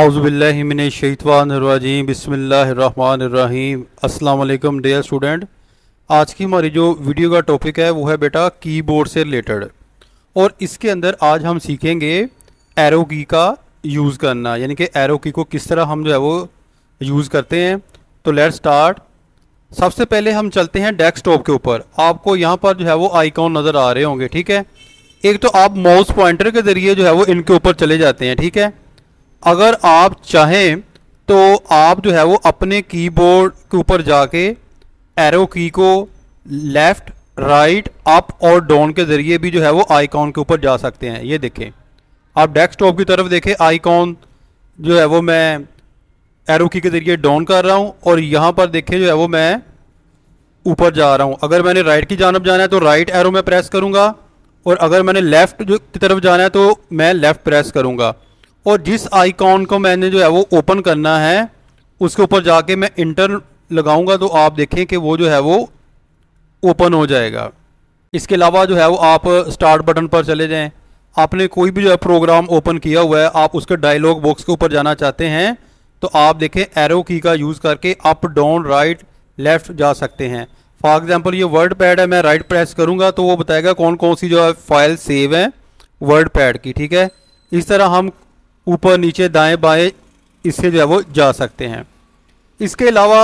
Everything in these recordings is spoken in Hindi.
अज़बिल्लिमिनशतवानरजीम बसमीम अल्लाम डेयर स्टूडेंट आज की हमारी जो वीडियो का टॉपिक है वो है बेटा कीबोर्ड से रिलेटेड और इसके अंदर आज हम सीखेंगे एरो की का यूज़ करना यानी कि एरो की को किस तरह हम जो है वो यूज़ करते हैं तो लेट स्टार्ट सबसे पहले हम चलते हैं डेस्कटॉप के ऊपर आपको यहाँ पर जो है वो आइकॉन नज़र आ रहे होंगे ठीक है एक तो आप माउस पॉइंटर के ज़रिए जो है वो इनके ऊपर चले जाते हैं ठीक है अगर आप चाहें तो आप जो है वो अपने कीबोर्ड के ऊपर जाके एरो की को लेफ़्ट राइट अप और डाउन के ज़रिए भी जो है वो आईकॉन के ऊपर जा सकते हैं ये देखें आप डेस्कटॉप की तरफ देखें आईकॉन जो है वो मैं एरो की के ज़रिए डाउन कर रहा हूँ और यहाँ पर देखें जो है वो मैं ऊपर जा रहा हूँ अगर मैंने राइट की जानब जाना है तो राइट एरो में प्रेस करूँगा और अगर मैंने लेफ़्ट की तरफ जाना है तो मैं लेफ़्ट प्रेस करूँगा और जिस आइकॉन को मैंने जो है वो ओपन करना है उसके ऊपर जाके मैं इंटर लगाऊंगा तो आप देखें कि वो जो है वो ओपन हो जाएगा इसके अलावा जो है वो आप स्टार्ट बटन पर चले जाएं आपने कोई भी जो है प्रोग्राम ओपन किया हुआ है आप उसके डायलॉग बॉक्स के ऊपर जाना चाहते हैं तो आप देखें एरो की का यूज़ करके अप डाउन राइट लेफ़्ट जा सकते हैं फॉर एग्ज़ाम्पल ये वर्ड पैड है मैं राइट प्रेस करूँगा तो वो बताएगा कौन कौन सी जो है फाइल सेव है वर्ड पैड की ठीक है इस तरह हम ऊपर नीचे दाएं बाएं इससे जो है वो जा सकते हैं इसके अलावा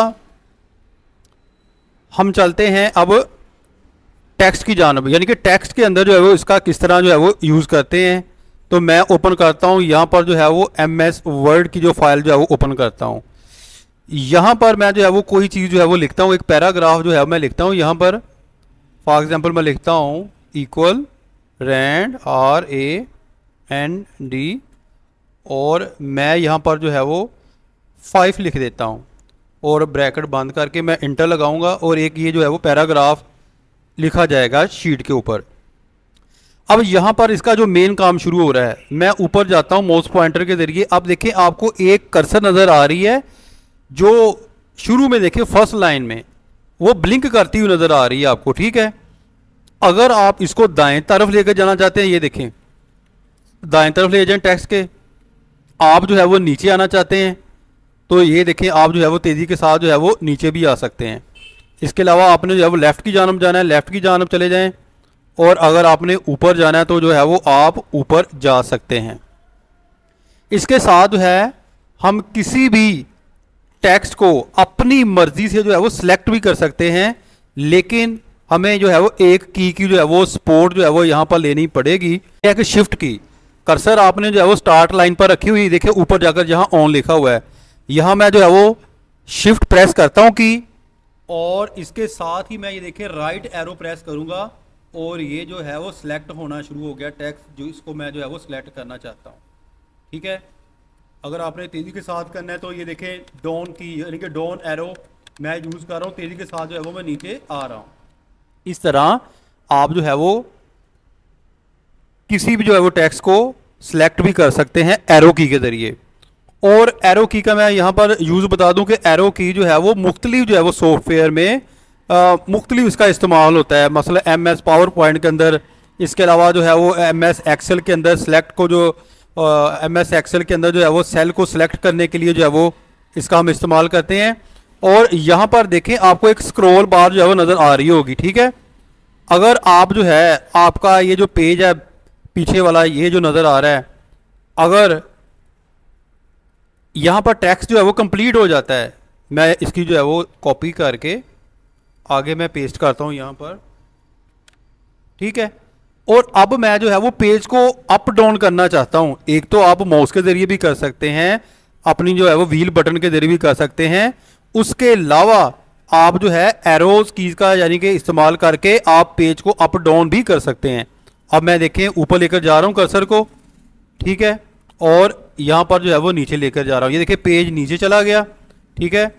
हम चलते हैं अब टेक्स्ट की जानब यानी कि टेक्स्ट के अंदर जो है वो इसका किस तरह जो है वो यूज़ करते हैं तो मैं ओपन करता हूँ यहाँ पर जो है वो एम एस वर्ड की जो फाइल जो है वो ओपन करता हूँ यहाँ पर मैं जो है वो कोई चीज़ जो है वो लिखता हूँ एक पैराग्राफ जो है मैं लिखता हूँ यहाँ पर फॉर एग्ज़ाम्पल मैं लिखता हूँ equal rand R A N D और मैं यहाँ पर जो है वो फाइव लिख देता हूँ और ब्रैकेट बंद करके मैं इंटर लगाऊंगा और एक ये जो है वो पैराग्राफ लिखा जाएगा शीट के ऊपर अब यहाँ पर इसका जो मेन काम शुरू हो रहा है मैं ऊपर जाता हूँ माउस पॉइंटर के ज़रिए अब देखें आपको एक कर्सर नज़र आ रही है जो शुरू में देखें फर्स्ट लाइन में वो ब्लिंक करती हुई नज़र आ रही है आपको ठीक है अगर आप इसको दाएं तरफ लेकर जाना चाहते हैं ये देखें दाएं तरफ ले जाएं टेक्स्ट के आप जो है वो नीचे आना चाहते हैं तो ये देखें आप जो है वो तेज़ी के साथ जो है वो नीचे भी आ सकते हैं इसके अलावा आपने जो है वो लेफ़्ट की जानब जाना है लेफ़्ट की जानब चले जाएँ और अगर आपने ऊपर जाना है तो जो है वो आप ऊपर जा सकते हैं इसके साथ जो है हम किसी भी टेक्स्ट को अपनी मर्ज़ी से जो है वो सिलेक्ट भी कर सकते हैं लेकिन हमें जो है वो एक की की जो है वो सपोर्ट जो है वो यहाँ पर लेनी पड़ेगी एक शिफ्ट की कर्सर आपने जो है वो स्टार्ट लाइन पर रखी हुई देखिए ऊपर जाकर जहाँ ऑन लिखा हुआ है यहाँ मैं जो है वो शिफ्ट प्रेस करता हूँ कि और इसके साथ ही मैं ये देखिए राइट एरो प्रेस करूँगा और ये जो है वो सिलेक्ट होना शुरू हो गया टैक्स जो इसको मैं जो है वो सिलेक्ट करना चाहता हूँ ठीक है अगर आपने तेज़ी के साथ करना है तो ये देखें डोन की यानी कि डोन एरो मैं यूज़ कर रहा हूँ तेज़ी के साथ जो है वो मैं नीचे आ रहा हूँ इस तरह आप जो है वो किसी भी जो है वो टैक्स को सिलेक्ट भी कर सकते हैं एरो की के ज़रिए और एरो की का मैं यहाँ पर यूज़ बता दूँ कि एरो की जो है वो मुख्तलिफ जो है वो सॉफ्टवेयर में मुख्तलिफ इसका इस्तेमाल होता है मसल एम एस पावर पॉइंट के अंदर इसके अलावा जो है वो एम एस एक्सेल के अंदर सेलेक्ट को जो एम एस एक्सेल के अंदर जो है वो सेल को सिलेक्ट करने के लिए जो है वो इसका हम इस्तेमाल करते हैं और यहाँ पर देखें आपको एक स्क्रोल बार जो है वो नज़र आ रही होगी ठीक है अगर आप जो है आपका ये जो पेज है पीछे वाला ये जो नज़र आ रहा है अगर यहाँ पर टैक्स जो है वो कंप्लीट हो जाता है मैं इसकी जो है वो कॉपी करके आगे मैं पेस्ट करता हूँ यहाँ पर ठीक है और अब मैं जो है वो पेज को अप डाउन करना चाहता हूँ एक तो आप माउस के ज़रिए भी कर सकते हैं अपनी जो है वो व्हील बटन के ज़रिए भी कर सकते हैं उसके अलावा आप जो है एरोज कीज़ का यानी कि इस्तेमाल करके आप पेज को अप डाउन भी कर सकते हैं अब मैं देखें ऊपर लेकर जा रहा हूँ कर्सर को ठीक है और यहाँ पर जो है वो नीचे लेकर जा रहा हूँ ये देखिए पेज नीचे चला गया ठीक है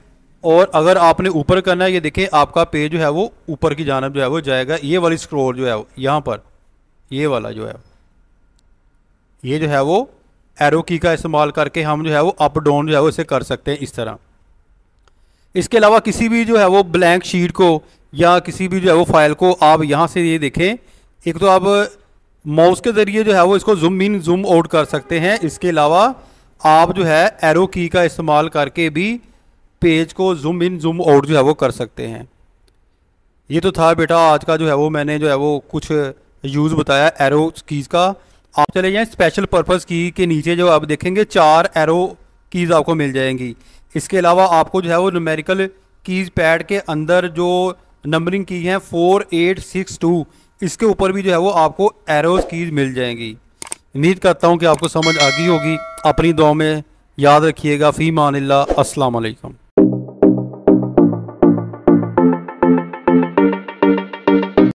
और अगर आपने ऊपर करना है ये देखें आपका पेज जो है वो ऊपर की जानब जो है वो जाएगा ये वाली स्क्रोल जो है वो यहाँ पर ये वाला जो है ये जो है वो एरो की का इस्तेमाल करके हम जो है वो अप डाउन जो है वो इसे कर सकते हैं इस तरह इसके अलावा किसी भी जो है वो ब्लैंक शीट को या किसी भी जो है वो फाइल को आप यहाँ से ये देखें एक तो आप माउस के ज़रिए जो है वो इसको जूम इन जूम आउट कर सकते हैं इसके अलावा आप जो है एरो की का इस्तेमाल करके भी पेज को जूम इन जूम आउट जो है वो कर सकते हैं ये तो था बेटा आज का जो है वो मैंने जो है वो कुछ यूज़ बताया एरो कीज़ का आप चले जाएँ स्पेशल पर्पज़ की के नीचे जो आप देखेंगे चार एरो कीज़ आपको मिल जाएंगी इसके अलावा आपको जो है वो न्यूमेरिकल कीज़ पैड के अंदर जो नंबरिंग की हैं फोर एट सिक्स टू इसके ऊपर भी जो है वो आपको एरोज कीज मिल जाएंगी उम्मीद करता हूँ कि आपको समझ आ गई होगी अपनी दुआ में याद रखिएगा फ़ी मान ला असलकम